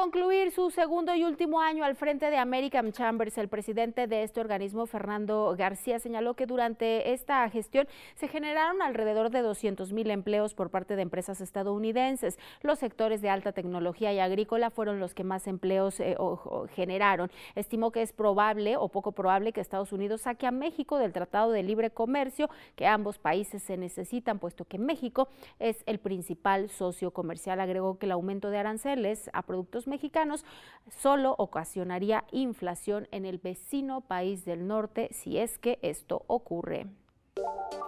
concluir su segundo y último año al frente de American Chambers, el presidente de este organismo, Fernando García, señaló que durante esta gestión se generaron alrededor de 200 mil empleos por parte de empresas estadounidenses. Los sectores de alta tecnología y agrícola fueron los que más empleos eh, generaron. Estimó que es probable o poco probable que Estados Unidos saque a México del Tratado de Libre Comercio, que ambos países se necesitan, puesto que México es el principal socio comercial. Agregó que el aumento de aranceles a productos mexicanos, solo ocasionaría inflación en el vecino país del norte si es que esto ocurre.